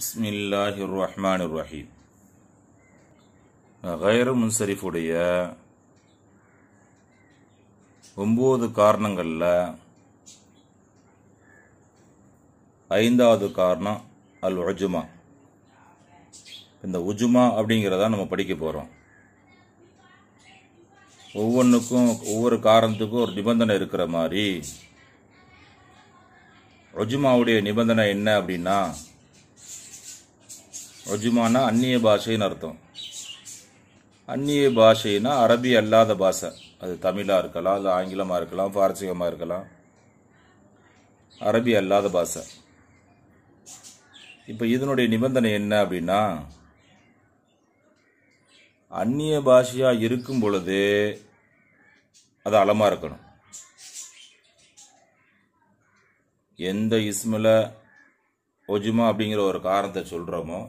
பிஸ்மில்லாஹி ரஹ்மான் ரஹீம் கைர முன்சரிஃபுடைய ஒம்பது காரணங்களில் ஐந்தாவது காரணம் அல் உஜுமா இந்த உஜுமா அப்படிங்கிறத நம்ம படிக்க போகிறோம் ஒவ்வொன்றுக்கும் ஒவ்வொரு காரணத்துக்கும் ஒரு நிபந்தனை இருக்கிற மாதிரி உஜுமாவுடைய நிபந்தனை என்ன அப்படின்னா ரஜுமானா அந்நிய பாஷைன்னு அர்த்தம் அந்நிய பாஷைனா அரபி அல்லாத பாஷை அது தமிழாக இருக்கலாம் இல்லை ஆங்கிலமாக இருக்கலாம் பாரசீகமாக இருக்கலாம் அரபி அல்லாத பாஷை இப்போ இதனுடைய நிபந்தனை என்ன அப்படின்னா அந்நிய பாஷையாக இருக்கும் பொழுது அது அலமாக இருக்கணும் எந்த இஸ்மில் ஒஜுமா அப்படிங்கிற ஒரு காரணத்தை சொல்கிறோமோ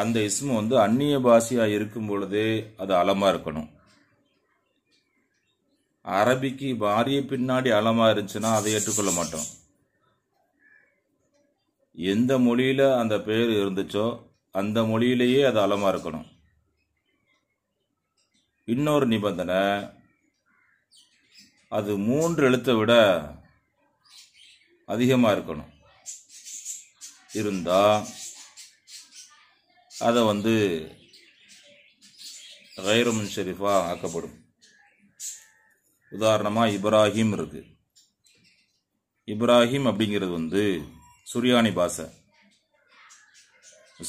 அந்த இஸ்மு வந்து அந்நிய பாஷையாக இருக்கும் பொழுது அது அலமாக இருக்கணும் அரபிக்கு பாரிய பின்னாடி அலமாக இருந்துச்சுன்னா அதை ஏற்றுக்கொள்ள மாட்டோம் எந்த மொழியில் அந்த பேர் இருந்துச்சோ அந்த மொழியிலேயே அது அலமாக இருக்கணும் இன்னொரு நிபந்தனை அது மூன்று எழுத்தை விட அதிகமாக இருக்கணும் இருந்தால் அதை வந்து கைரமுன் ஷெரீஃபாக ஆக்கப்படும் உதாரணமாக இப்ராஹிம் இருக்குது இப்ராஹிம் அப்படிங்கிறது வந்து சுரியானி பாஷை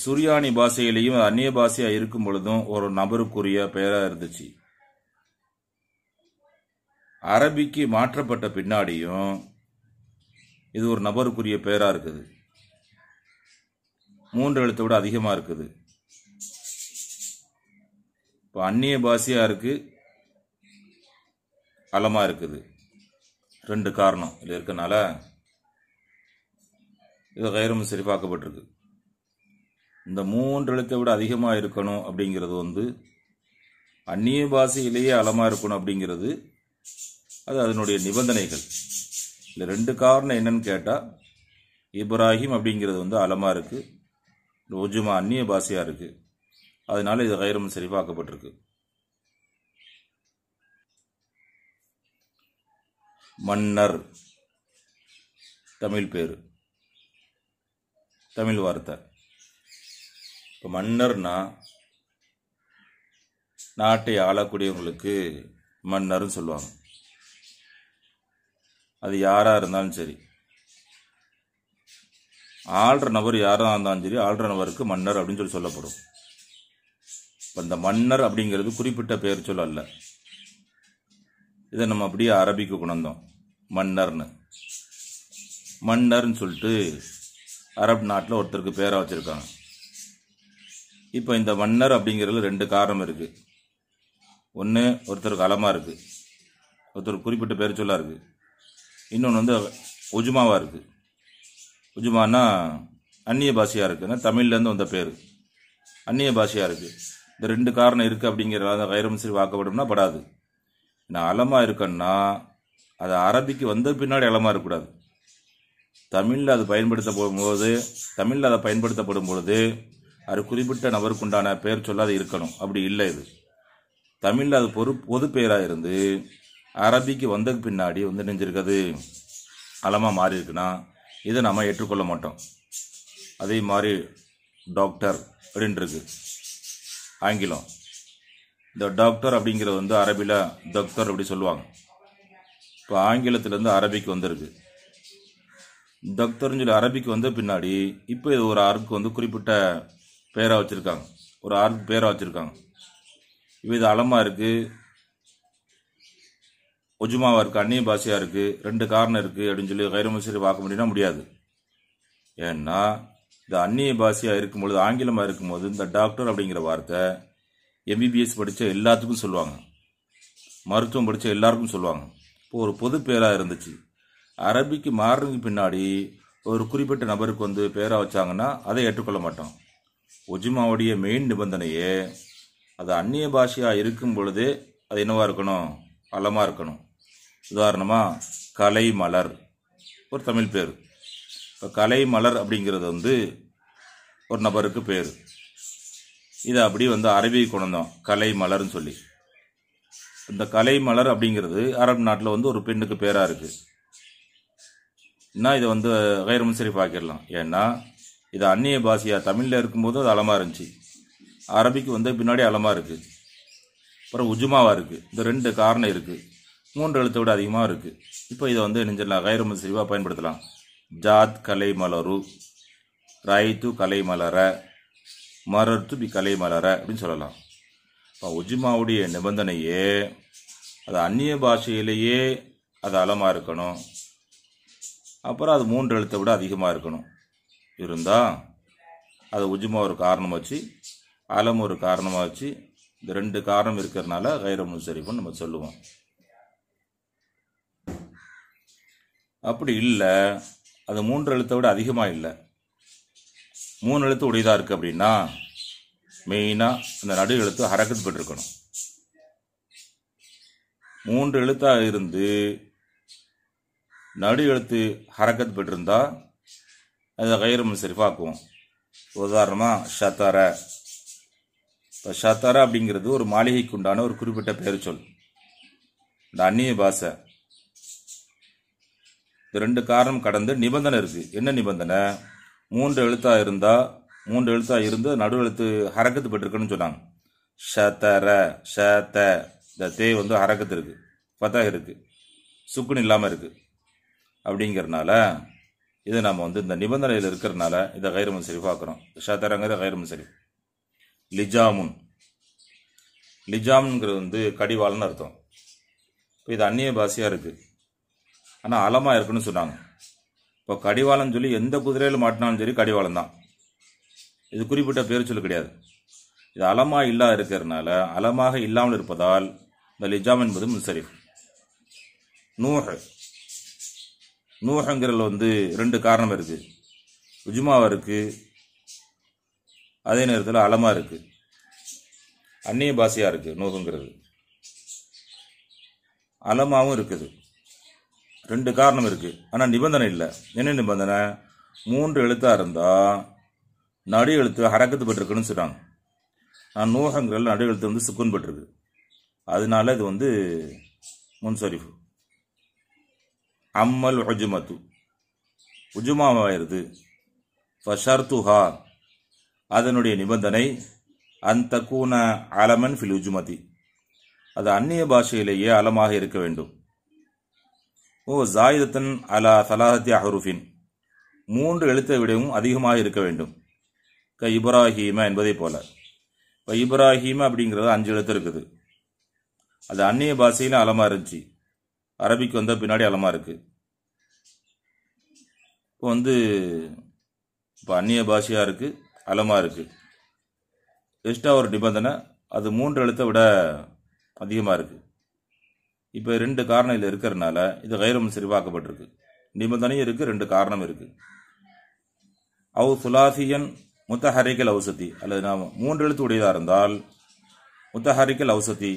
சுரியானி பாஷையிலையும் அந்நிய பாஷையாக இருக்கும் பொழுதும் ஒரு நபருக்குரிய பெயராக இருந்துச்சு அரபிக்கு மாற்றப்பட்ட பின்னாடியும் இது ஒரு நபருக்குரிய பெயராக இருக்குது மூன்று எழுத்தை விட அதிகமாக இருக்குது இப்போ அந்நிய பாஷையாக இருக்குது அலமாக இருக்குது ரெண்டு காரணம் இதில் இருக்கனால இது கயிறும் சரிபார்க்கப்பட்டிருக்கு இந்த மூன்று எழுத்தை விட அதிகமாக இருக்கணும் அப்படிங்கிறது வந்து அந்நிய பாஷையிலேயே அலமாக இருக்கணும் அப்படிங்கிறது அது அதனுடைய நிபந்தனைகள் இல்லை ரெண்டு காரணம் என்னன்னு கேட்டால் இப்ராஹிம் அப்படிங்கிறது வந்து அலமாக இருக்குது உஜுமா அந்நிய பாஷையாக இருக்குது அதனால இது கயிறும் சரிபார்க்கப்பட்டிருக்கு மன்னர் தமிழ் பேர் தமிழ் வார்த்தை இப்போ மன்னர்னா நாட்டை ஆளக்கூடியவங்களுக்கு மன்னர்னு சொல்லுவாங்க அது யாராக இருந்தாலும் சரி ஆள்ற நபர் யாராக இருந்தாலும் சரி ஆள்ற நபருக்கு மன்னர் அப்படின்னு சொல்லி சொல்லப்படும் இப்போ இந்த மன்னர் அப்படிங்கிறது குறிப்பிட்ட பெயர் சொல்ல அல்ல இதை நம்ம அப்படியே அரபிக்கு குணந்தோம் மன்னர்னு மன்னர்னு சொல்லிட்டு அரப் நாட்டில் ஒருத்தருக்கு பேராக வச்சுருக்காங்க இப்போ இந்த மன்னர் அப்படிங்கிறதுல ரெண்டு காரணம் இருக்குது ஒன்று ஒருத்தருக்கு அலமாக இருக்குது ஒருத்தருக்கு குறிப்பிட்ட பேர் சொல்லாக இருக்குது இன்னொன்று வந்து உஜுமாவாக இருக்குது உஜுமானா அந்நிய பாஷையாக இருக்குன்னா தமிழ்லேருந்து வந்த பேர் அந்நிய பாஷையாக இருக்குது இந்த ரெண்டு காரணம் இருக்குது அப்படிங்கிறத கைரமுசிரி வாக்கப்படும்னா படாது நான் அலமாக இருக்கேன்னா அது அரபிக்கு வந்த பின்னாடி அலமாக இருக்கக்கூடாது தமிழில் அது பயன்படுத்த போகும்போது தமிழில் அதை பயன்படுத்தப்படும் பொழுது அது குறிப்பிட்ட நபருக்குண்டான பெயர் சொல்லாது இருக்கணும் அப்படி இல்லை இது தமிழில் அது பொறு பொது பெயராக இருந்து அரபிக்கு வந்ததுக்கு பின்னாடி வந்து நெஞ்சிருக்கிறது அலமாக மாறி இருக்குன்னா இதை நம்ம ஏற்றுக்கொள்ள மாட்டோம் அதே மாதிரி டாக்டர் அப்படின்ட்டு இருக்கு ஆங்கிலம் இந்த டாக்டர் அப்படிங்கிறது வந்து அரபியில் டாக்டர் அப்படி சொல்லுவாங்க இப்போ ஆங்கிலத்துலேருந்து அரபிக்கு வந்திருக்கு டாக்டர்னு சொல்லி அரபிக்கு வந்த பின்னாடி இப்போ இது ஒரு ஆர்க்கு வந்து குறிப்பிட்ட பேராக வச்சுருக்காங்க ஒரு ஆர்க்கு பேராக வச்சுருக்காங்க இப்போ இது அலமாக இருக்குது ஒஜுமாவாக இருக்குது அந்நிய பாஷையாக இருக்குது ரெண்டு காரணம் இருக்குது அப்படின்னு சொல்லி கைரமுசரி பார்க்க முடியும்னா முடியாது ஏன்னா இந்த அந்நிய பாஷையாக இருக்கும்பொழுது ஆங்கிலமாக இருக்கும்போது இந்த டாக்டர் அப்படிங்கிற வார்த்தை எம்பிபிஎஸ் படித்த எல்லாத்துக்கும் சொல்லுவாங்க மருத்துவம் படிச்ச எல்லாருக்கும் சொல்லுவாங்க இப்போ ஒரு பொது பேராக இருந்துச்சு அரபிக்கு மாறுறதுக்கு பின்னாடி ஒரு குறிப்பிட்ட நபருக்கு வந்து பேராக வச்சாங்கன்னா அதை ஏற்றுக்கொள்ள மாட்டோம் ஒஜுமாவுடைய மெயின் நிபந்தனையே அது அந்நிய பாஷையாக இருக்கும் பொழுதே அது என்னவாக இருக்கணும் அளமாக இருக்கணும் உதாரணமாக கலை மலர் ஒரு தமிழ் பேர் இப்போ கலை மலர் அப்படிங்கிறது வந்து ஒரு நபருக்கு பேர் இதை அப்படி வந்து அரபி குணந்தோம் கலை மலர்ன்னு சொல்லி இந்த கலை மலர் அப்படிங்கிறது அரபு நாட்டில் வந்து ஒரு பெண்ணுக்கு பேராக இருக்குது இதை வந்து வைரமும் சரி பார்க்கிடலாம் ஏன்னா இது அந்நிய பாஷையாக தமிழில் இருக்கும்போது அது அலமாக இருந்துச்சு அரபிக்கு வந்து பின்னாடி அலமாக இருக்குது அப்புறம் உஜுமாவாக இருக்குது இந்த ரெண்டு காரணம் இருக்குது மூன்று எழுத்தை விட அதிகமாக இருக்குது இப்போ இதை வந்து நெஞ்சிடலாம் கைரம சிரிவாக பயன்படுத்தலாம் ஜாத் கலை மலரு ராய்த்து கலை மலர மரர்த்து பி கலை மலர அப்படின்னு சொல்லலாம் இப்போ உஜிமாவுடைய நிபந்தனையே அது அந்நிய பாஷையிலேயே அது அலமாக இருக்கணும் அப்புறம் அது மூன்று எழுத்தை விட அதிகமாக இருக்கணும் இருந்தால் அது உஜுமா ஒரு காரணம் வச்சு அலம் ஒரு காரணமாக வச்சு இந்த ரெண்டு காரணம் இருக்கிறதுனால கைரமுன் சரிப்புன்னு நம்ம சொல்லுவோம் அப்படி இல்லை அது மூன்று எழுத்தை விட அதிகமாக இல்லை மூணு எழுத்து உடையதாக இருக்குது அப்படின்னா மெயினாக அந்த நடு எழுத்து ஹரக்கட் பெற்றிருக்கணும் மூன்று எழுத்தாக இருந்து நடு எழுத்து ஹரக்கத் பெற்றிருந்தா அது கயிறு சரிஃபாக்குவோம் உதாரணமாக ஷத்தார இப்போ ஷத்தார அப்படிங்கிறது ஒரு மாளிகைக்கு உண்டான ஒரு குறிப்பிட்ட பெயர் சொல் இந்த அந்நிய பாஷை இந்த ரெண்டு காரணம் கடந்து நிபந்தனை இருக்குது என்ன நிபந்தனை மூன்று எழுத்தாக இருந்தால் மூன்று எழுத்தாக இருந்து நடு எழுத்து ஹரக்கத்து பெற்றிருக்குன்னு சொன்னாங்க ஷதர ஷத இந்த தே வந்து ஹரக்கத்து இருக்குது பத்தாக இருக்குது சுக்குன்னு இல்லாமல் இருக்குது அப்படிங்கிறனால இதை நம்ம வந்து இந்த நிபந்தனையில் இருக்கிறனால இதை கைரமன் பார்க்குறோம் ஷதரங்கிற கைரமன் சரி லிஜாமுன் லிஜாமுங்கிறது வந்து கடிவாள்னு அர்த்தம் இப்போ இது அந்நிய பாஷையாக இருக்குது ஆனால் அலமாக இருக்குன்னு சொன்னாங்க இப்போ கடிவாளம் சொல்லி எந்த குதிரையில் மாட்டினாலும் சரி கடிவாளம் தான் இது குறிப்பிட்ட பேர் சொல்லு கிடையாது இது அலமாக இல்லா இருக்கிறதுனால அலமாக இல்லாமல் இருப்பதால் இந்த லிஜாம் என்பது முன்சரி நூக நூஹங்கிறதுல வந்து ரெண்டு காரணம் இருக்குது உஜுமாவாக இருக்குது அதே நேரத்தில் அலமாக இருக்குது அந்நிய பாசியாக இருக்குது நூகங்கிறது அலமாவும் இருக்குது ரெண்டு காரணம் இருக்குது ஆனால் நிபந்தனை இல்லை என்ன நிபந்தனை மூன்று எழுத்தாக இருந்தால் நடு எழுத்து ஹரக்கத்து பெற்றிருக்குன்னு சொல்கிறாங்க நான் நூகங்கள் நடு எழுத்து வந்து சுக்குன் பெற்றிருக்கு அதனால இது வந்து முன்சரிஃபு அம்மல் உஜுமத்து உஜுமாவாயிருது ஃபஷர்துஹா அதனுடைய நிபந்தனை அந்த கூன அலமன் ஃபில் உஜுமதி அது அந்நிய பாஷையிலேயே அலமாக இருக்க வேண்டும் ஓ ஜாயிதத்தன் அலா சலாஹத்தி அஹருஃபின் மூன்று எழுத்தை விடவும் அதிகமாக இருக்க வேண்டும் க இப்ராஹீம என்பதைப் போல இப்போ இப்ராஹீம அப்படிங்கிறது அஞ்சு எழுத்து இருக்குது அது அந்நிய பாஷையில் அலமா இருந்துச்சு அரபிக்கு வந்த பின்னாடி அலமா இருக்குது இப்போ வந்து இப்போ அந்நிய பாஷையாக இருக்குது அலமாக இருக்குது எக்ஸ்ட்ரா ஒரு நிபந்தனை அது மூன்று எழுத்தை விட அதிகமாக இருக்குது இப்போ ரெண்டு காரணம் இதில் இருக்கிறனால இது கைரம் சரிவாக்கப்பட்டிருக்கு நிபந்தனையும் இருக்குது ரெண்டு காரணம் இருக்குது அவு சுலாசியன் முத்தஹரிக்கல் ஔசதி அல்லது நாம் மூன்று எழுத்து உடையதாக இருந்தால் முத்தஹரிக்கல் ஔசதி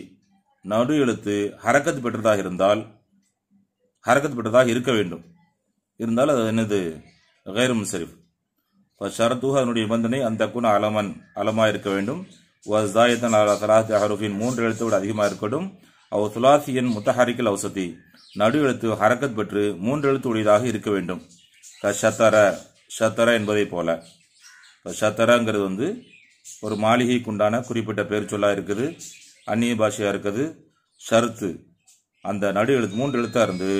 நடு எழுத்து ஹரக்கத் பெற்றதாக இருந்தால் ஹரக்கத் பெற்றதாக இருக்க வேண்டும் இருந்தால் அது என்னது கைரம் செரிஃப் ஷரத்துக அதனுடைய நிபந்தனை அந்த குண அலமன் அலமாக இருக்க வேண்டும் மூன்று எழுத்தை விட அதிகமாக இருக்கட்டும் அவ் துலாசியின் முத்தஹாரிக்கல் அவசதி நடு எழுத்து ஹரக்கத் பெற்று மூன்று எழுத்து உடையதாக இருக்க வேண்டும் ஷத்தர ஷத்தர என்பதைப் போல ஷத்தரங்கிறது வந்து ஒரு மாளிகைக்குண்டான குறிப்பிட்ட பேர் சொல்லாக இருக்குது அந்நிய பாஷையாக இருக்குது ஷரத்து அந்த நடு எழுத்து மூன்று எழுத்தாக இருந்து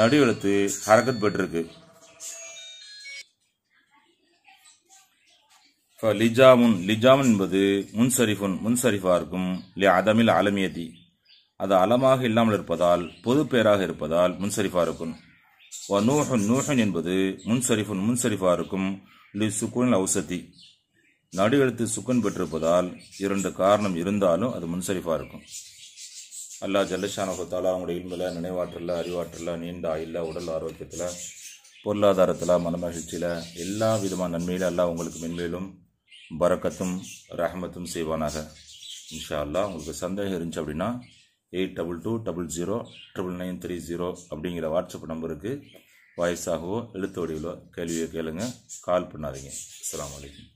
நடு எழுத்து ஹரக்கத் பெற்றிருக்கு இப்போ லிஜாமுன் லிஜாமுன் என்பது முன்சரிஃபுன் முன்சரிஃபாக இருக்கும் லி அதமில் அலமியதி அது அலமாக இல்லாமல் இருப்பதால் பொது பெயராக இருப்பதால் முன்சரிஃபாக இருக்கும் நூஹன் நூஹன் என்பது முன்சரிஃபுன் முன்சரிஃபாக இருக்கும் லி சுக்குன் அவுசதி நடு எழுத்து சுக்குன் பெற்றிருப்பதால் இரண்டு காரணம் இருந்தாலும் அது முன்சரிஃபாக இருக்கும் அல்லா ஜல்லஷானகத்தால் அவங்களுடைய இன்பில் நினைவாற்றல அறிவாற்றல நீண்ட ஆயில உடல் ஆரோக்கியத்தில் பொருளாதாரத்தில் மனமகிழ்ச்சியில் எல்லா விதமான நன்மையிலும் எல்லாம் உங்களுக்கு மென்மேலும் பறக்கத்தும் ரஹமத்தும் செய்வானாக இன்ஷா அல்லா உங்களுக்கு சந்தேகம் இருந்துச்சு அப்படின்னா eight double two double zero triple nine three zero அப்படிங்கிற வாட்ஸ்அப் நம்பருக்கு வாய்ஸாகவோ எழுத்து வடிவிலோ கேள்வியோ கேளுங்கள் கால் பண்ணாதீங்க அஸ்லாம் வலைக்கம்